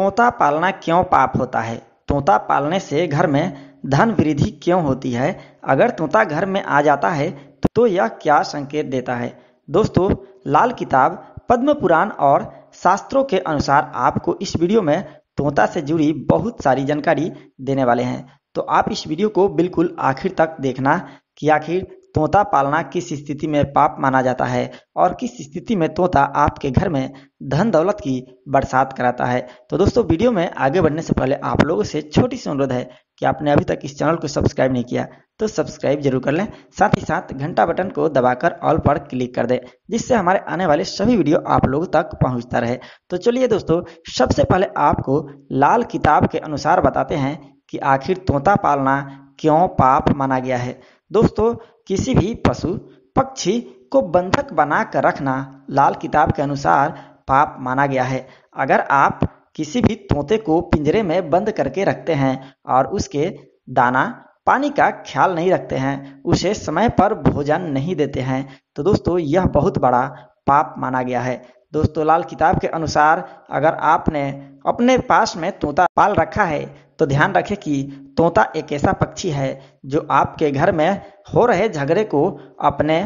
तोता पालना क्यों पाप होता है तोता पालने से घर में धन वृद्धि क्यों होती है अगर तोता घर में आ जाता है तो यह क्या संकेत देता है दोस्तों लाल किताब पद्म पुराण और शास्त्रों के अनुसार आपको इस वीडियो में तोता से जुड़ी बहुत सारी जानकारी देने वाले हैं तो आप इस वीडियो को बिल्कुल आखिर तक देखना कि आखिर तोता पालना किस स्थिति में पाप माना जाता है और किस स्थिति में तोता आपके घर में धन दौलत की बरसात कराता है तो दोस्तों वीडियो में आगे बढ़ने से पहले आप लोगों से छोटी सी अनुरोध है कि आपने अभी तक इस चैनल को सब्सक्राइब नहीं किया तो सब्सक्राइब जरूर कर लें साथ ही साथ घंटा बटन को दबाकर ऑल पर क्लिक कर दें जिससे हमारे आने वाले सभी वीडियो आप लोगों तक पहुंचता रहे तो चलिए दोस्तों सबसे पहले आपको लाल किताब के अनुसार बताते हैं कि आखिर तोता पालना क्यों पाप माना गया है दोस्तों किसी भी पशु पक्षी को बंधक बनाकर रखना लाल किताब के अनुसार पाप माना गया है अगर आप किसी भी तोते को पिंजरे में बंद करके रखते हैं और उसके दाना पानी का ख्याल नहीं रखते हैं उसे समय पर भोजन नहीं देते हैं तो दोस्तों यह बहुत बड़ा पाप माना गया है दोस्तों लाल किताब के अनुसार अगर आपने अपने पास में तोता पाल रखा है तो ध्यान रखें कि तोता एक ऐसा पक्षी है जो आपके घर में हो रहे झगड़े को अपने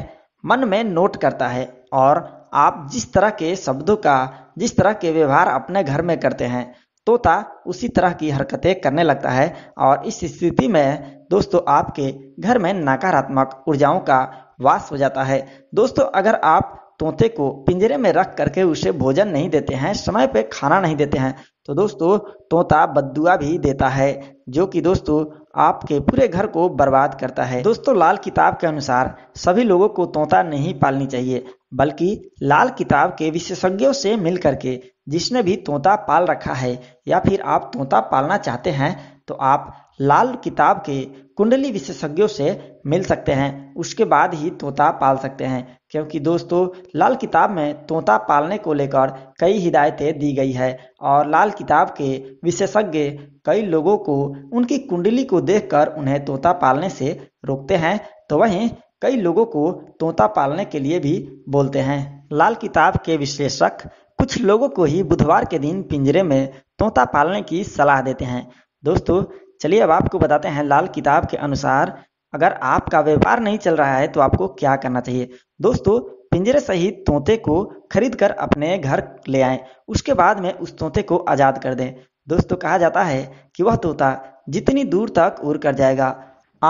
मन में नोट करता है और आप जिस तरह के शब्दों का जिस तरह के व्यवहार अपने घर में करते हैं तोता उसी तरह की हरकतें करने लगता है और इस स्थिति में दोस्तों आपके घर में नकारात्मक ऊर्जाओं का वास हो जाता है दोस्तों अगर आप तोते को पिंजरे में रख करके उसे भोजन नहीं देते हैं समय पे खाना नहीं देते हैं तो दोस्तों तोता बद्दुआ भी देता है जो कि दोस्तों आपके पूरे घर को बर्बाद करता है दोस्तों लाल किताब के अनुसार सभी लोगों को तोता नहीं पालनी चाहिए बल्कि लाल किताब के विशेषज्ञों से मिल करके जिसने भी तोता पाल रखा है या फिर आप तोता पालना चाहते हैं तो आप लाल किताब के कुंडली विशेषज्ञों से मिल सकते हैं उसके बाद ही तोता पाल सकते हैं क्योंकि दोस्तों लाल किताब में तोता पालने को लेकर कई हिदायतें दी गई है और लाल किताब के विशेषज्ञ कई लोगों को उनकी कुंडली को देखकर उन्हें तोता पालने से रोकते हैं तो वहीं कई लोगों को तोता पालने के लिए भी बोलते हैं लाल किताब के विश्लेषक कुछ लोगों को ही बुधवार के दिन पिंजरे में तोता पालने की सलाह देते हैं दोस्तों चलिए अब आपको बताते हैं लाल किताब के अनुसार अगर आपका व्यापार नहीं चल रहा है तो आपको क्या करना चाहिए दोस्तों पिंजरे सहित तोते को खरीद कर अपने घर ले आए उसके बाद में उस तोते को आज़ाद कर दें दोस्तों कहा जाता है कि वह तोता जितनी दूर तक उड़ कर जाएगा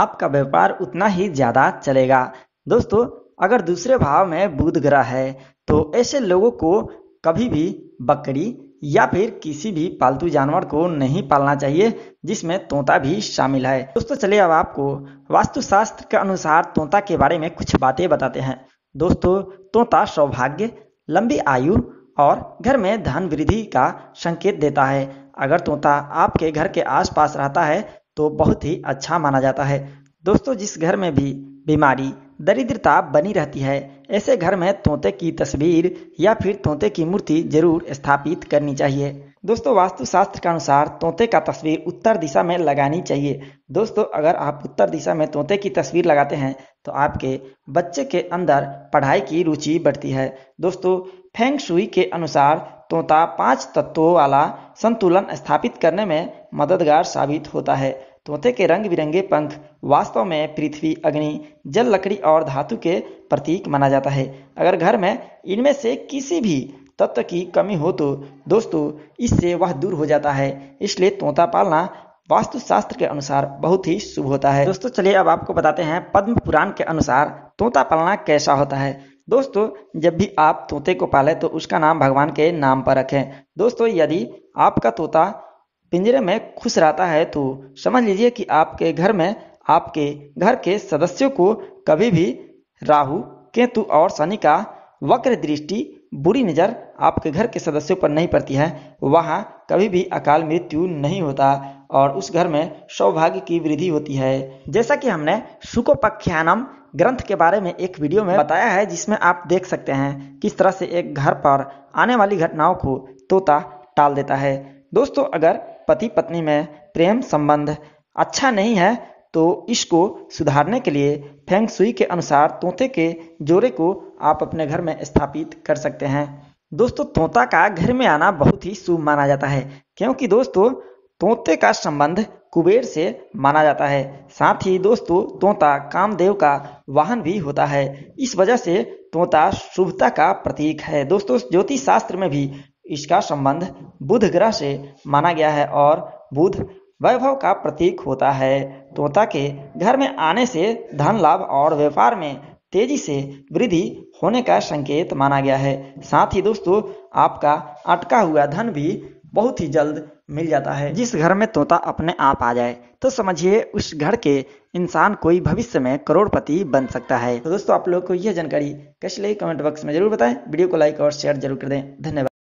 आपका व्यापार उतना ही ज़्यादा चलेगा दोस्तों अगर दूसरे भाव में बुध ग्रह है तो ऐसे लोगों को कभी भी बकरी या फिर किसी भी पालतू जानवर को नहीं पालना चाहिए जिसमें तोता भी शामिल है दोस्तों चलिए अब आपको वास्तुशास्त्र के अनुसार तोता के बारे में कुछ बातें बताते हैं दोस्तों तोता सौभाग्य लंबी आयु और घर में धन वृद्धि का संकेत देता है अगर तोता आपके घर के आसपास रहता है तो बहुत ही अच्छा माना जाता है दोस्तों जिस घर में भी बीमारी दरिद्रता बनी रहती है ऐसे घर में तोते की तस्वीर या फिर तोते की मूर्ति जरूर स्थापित करनी चाहिए दोस्तों वास्तुशास्त्र के अनुसार तोते का तस्वीर उत्तर दिशा में लगानी चाहिए दोस्तों अगर आप उत्तर दिशा में तोते की तस्वीर लगाते हैं तो आपके बच्चे के अंदर पढ़ाई की रुचि बढ़ती है दोस्तों फेंग शुई के अनुसार तोता पांच तत्वों वाला संतुलन स्थापित करने में मददगार साबित होता है तोते के रंग बिरंगे पंख वास्तव में पृथ्वी अग्नि जल लकड़ी और धातु के प्रतीक माना जाता है अगर घर में इनमें से किसी भी तत्व की कमी हो तो दोस्तों इससे वह दूर हो जाता है इसलिए तोता पालना शास्त्र के अनुसार बहुत ही शुभ होता है दोस्तों चलिए अब आपको बताते हैं पद्म पुराण के अनुसार तोता पालना कैसा होता है दोस्तों जब भी आप तोते को पालें तो उसका नाम भगवान के नाम पर रखें दोस्तों यदि आपका तोता पिंजरे में खुश रहता है तो समझ लीजिए कि आपके घर में आपके घर के सदस्यों को कभी भी राहु केतु और शनि का वक्र दृष्टि बुरी नज़र आपके घर के सदस्यों पर नहीं पड़ती है वहाँ कभी भी अकाल मृत्यु नहीं होता और उस घर में सौभाग्य की वृद्धि होती है जैसा कि हमने सुकोपख्यानम ग्रंथ के बारे में एक वीडियो में बताया है जिसमें आप देख सकते हैं किस तरह से एक घर पर आने वाली घटनाओं को तोता टाल देता है दोस्तों अगर पति पत्नी में प्रेम संबंध अच्छा नहीं है तो इसको सुधारने के लिए फेंग सुई के अनुसार तोते के जोड़े को आप अपने घर में स्थापित कर सकते हैं दोस्तों तोता का घर में आना बहुत ही शुभ माना जाता है क्योंकि दोस्तों तोते का संबंध कुबेर से माना जाता है साथ ही दोस्तों तोता कामदेव का वाहन भी होता है इस वजह से तोता शुभता का प्रतीक है दोस्तों ज्योतिष शास्त्र में भी इसका संबंध बुध ग्रह से माना गया है और बुध वैभव का प्रतीक होता है तोता के घर में आने से धन लाभ और व्यापार में तेजी से वृद्धि होने का संकेत माना गया है साथ ही दोस्तों आपका अटका हुआ धन भी बहुत ही जल्द मिल जाता है जिस घर में तोता अपने आप आ जाए तो समझिए उस घर के इंसान कोई भविष्य में करोड़पति बन सकता है तो दोस्तों आप लोग को यह जानकारी कैसे लगी कमेंट बॉक्स में जरूर बताएं वीडियो को लाइक और शेयर जरूर कर दें धन्यवाद